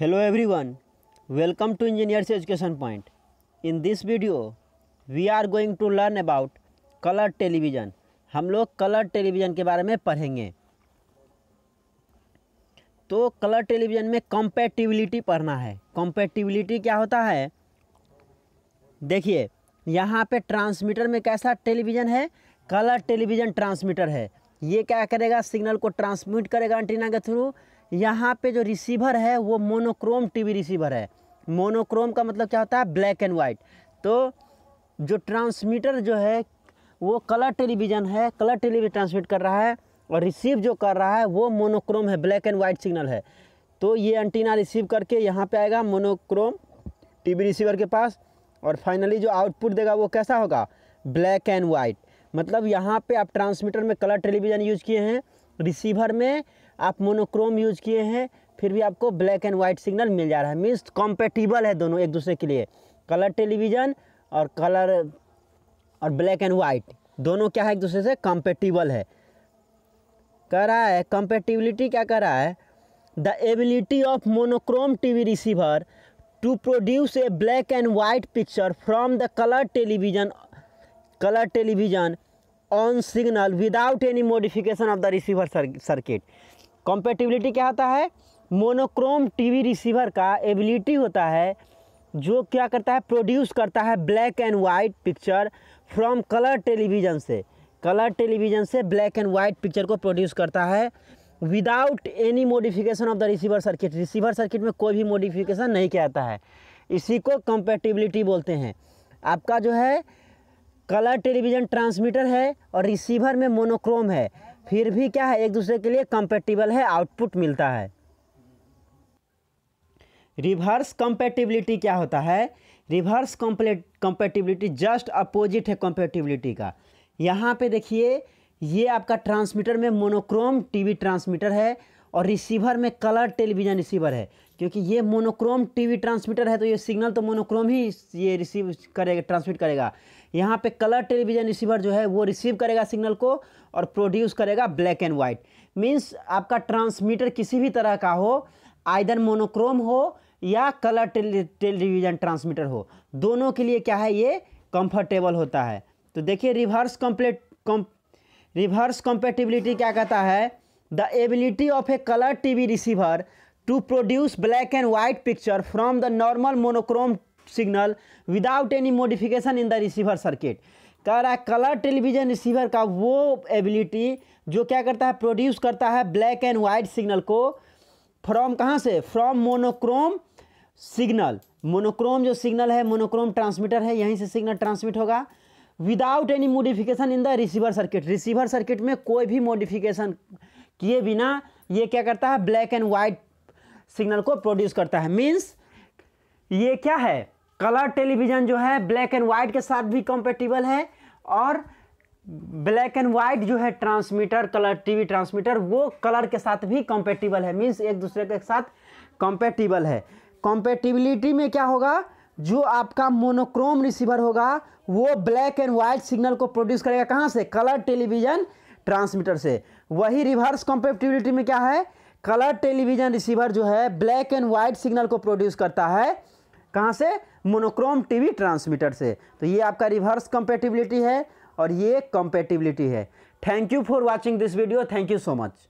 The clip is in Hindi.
Hello everyone, welcome to Engineers Education Point. In this video, we are going to learn about color television. हम लोग color television के बारे में पढ़ेंगे तो color television में compatibility पढ़ना है Compatibility क्या होता है देखिए यहाँ पे ट्रांसमीटर में कैसा टेलीविज़न है कलर टेलीविज़न ट्रांसमीटर है ये क्या करेगा सिग्नल को ट्रांसमिट करेगा एंटीना के थ्रू यहाँ पे जो रिसीवर है वो मोनोक्रोम टीवी रिसीवर है मोनोक्रोम का मतलब क्या होता है ब्लैक एंड वाइट तो जो ट्रांसमीटर जो है वो कलर टेलीविज़न है कलर टेलीविज़न ट्रांसमिट कर रहा है और रिसीव जो कर रहा है वो मोनोक्रोम है ब्लैक एंड वाइट सिग्नल है तो ये एंटीना रिसीव करके यहाँ पे आएगा मोनोक्रोम टीवी रिसीवर के पास और फाइनली जो आउटपुट देगा वो कैसा होगा ब्लैक एंड वाइट मतलब यहाँ पे आप ट्रांसमीटर में कलर टेलीविज़न यूज़ किए हैं रिसीवर में आप मोनोक्रोम यूज़ किए हैं फिर भी आपको ब्लैक एंड वाइट सिग्नल मिल जा रहा है मीन्स कॉम्पेटिबल है दोनों एक दूसरे के लिए कलर टेलीविज़न और कलर और ब्लैक एंड वाइट दोनों क्या है एक दूसरे से कॉम्पेटिबल है कह रहा है कॉम्पेटिबिलिटी क्या कह रहा है the ability of monochrome TV receiver to produce a black and white picture from the colour television colour television on signal without any modification of the receiver circuit compatibility क्या होता है मोनोक्रोम टीवी रिसीवर का एबिलिटी होता है जो क्या करता है प्रोड्यूस करता है black and white picture from colour television से कलर टेलीविज़न से ब्लैक एंड वाइट पिक्चर को प्रोड्यूस करता है without any modification of the receiver circuit receiver circuit में कोई भी मोडिफिकेशन नहीं किया जाता है इसी को कंपेटिबिलिटी बोलते हैं आपका जो है कलर टेलीविज़न ट्रांसमीटर है और रिसीवर में मोनोक्रोम है फिर भी क्या है एक दूसरे के लिए कंपेटिबल है आउटपुट मिलता है रिवर्स कंपेटिबिलिटी क्या होता है रिवर्स कंपेटिबिलिटी जस्ट अपोजिट है कंपेटिबिलिटी का यहाँ पे देखिए ये आपका ट्रांसमीटर में मोनोक्रोम टीवी ट्रांसमीटर है और रिसीवर में कलर टेलीविज़न रिसीवर है क्योंकि ये मोनोक्रोम टीवी ट्रांसमीटर है तो ये सिग्नल तो मोनोक्रोम ही ये रिसीव करेगा ट्रांसमिट करेगा यहाँ पे कलर टेलीविज़न रिसीवर जो है वो रिसीव करेगा सिग्नल को और प्रोड्यूस करेगा ब्लैक एंड वाइट मीन्स आपका ट्रांसमीटर किसी भी तरह का हो आइदर मोनोक्रोम हो या कलर टेलीविज़न ट्रांसमीटर हो दोनों के लिए क्या है ये कंफर्टेबल होता है तो देखिए रिवर्स कम्प्लेट कम रिवर्स कंपेटिबिलिटी क्या कहता है the ability of a colour TV receiver to produce black and white picture from the normal monochrome signal without any modification in the receiver circuit कह रहा है कलर टेलीविज़न रिसीवर का वो एबिलिटी जो क्या करता है प्रोड्यूस करता है ब्लैक एंड वाइट सिग्नल को फ्रॉम कहाँ से फ्रॉम मोनोक्रोम सिग्नल मोनोक्रोम जो सिग्नल है मोनोक्रोम ट्रांसमीटर है यहीं से सिग्नल ट्रांसमिट होगा without any modification in the receiver circuit receiver circuit में कोई भी मोडिफिकेशन किए बिना ये क्या करता है ब्लैक एंड वाइट सिग्नल को प्रोड्यूस करता है मीन्स ये क्या है कलर टेलीविज़न जो है ब्लैक एंड वाइट के साथ भी कॉम्पेटिबल है और ब्लैक एंड वाइट जो है ट्रांसमीटर कलर टीवी ट्रांसमीटर वो कलर के साथ भी कंपेटिबल है मीन्स एक दूसरे के साथ कॉम्पेटिबल है कंपेटिबिलिटी में क्या होगा जो आपका मोनोक्रोम रिसीवर होगा वो ब्लैक एंड वाइट सिग्नल को प्रोड्यूस करेगा कहाँ से कलर टेलीविज़न ट्रांसमीटर से वही रिवर्स कंपेटिबिलिटी में क्या है कलर टेलीविज़न रिसीवर जो है ब्लैक एंड वाइट सिग्नल को प्रोड्यूस करता है कहाँ से मोनोक्रोम टीवी ट्रांसमीटर से तो ये आपका रिवर्स कंपेटिबिलिटी है और ये कंपेटिबिलिटी है thank you for watching this video thank you so much